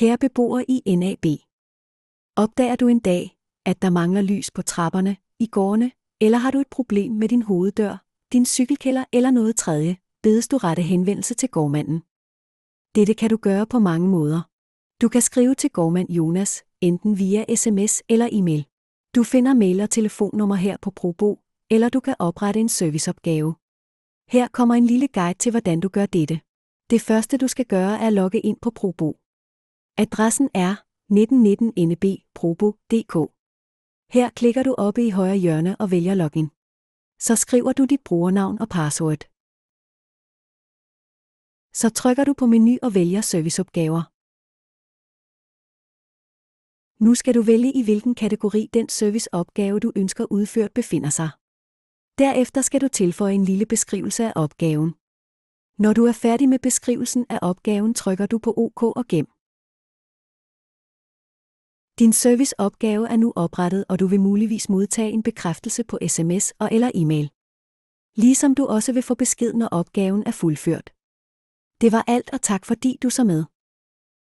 Kære beboer i NAB. Opdager du en dag, at der mangler lys på trapperne, i gårdene, eller har du et problem med din hoveddør, din cykelkælder eller noget tredje, bedes du rette henvendelse til gårdmanden. Dette kan du gøre på mange måder. Du kan skrive til gårdmand Jonas, enten via sms eller e-mail. Du finder mail og telefonnummer her på Probo, eller du kan oprette en serviceopgave. Her kommer en lille guide til, hvordan du gør dette. Det første, du skal gøre, er at logge ind på Probo. Adressen er 1919nb.probo.dk. E Her klikker du oppe i højre hjørne og vælger login. Så skriver du dit brugernavn og password. Så trykker du på menu og vælger serviceopgaver. Nu skal du vælge i hvilken kategori den serviceopgave, du ønsker udført, befinder sig. Derefter skal du tilføje en lille beskrivelse af opgaven. Når du er færdig med beskrivelsen af opgaven, trykker du på OK og gem. Din serviceopgave er nu oprettet, og du vil muligvis modtage en bekræftelse på sms og eller e-mail. Ligesom du også vil få besked, når opgaven er fuldført. Det var alt, og tak fordi du så med.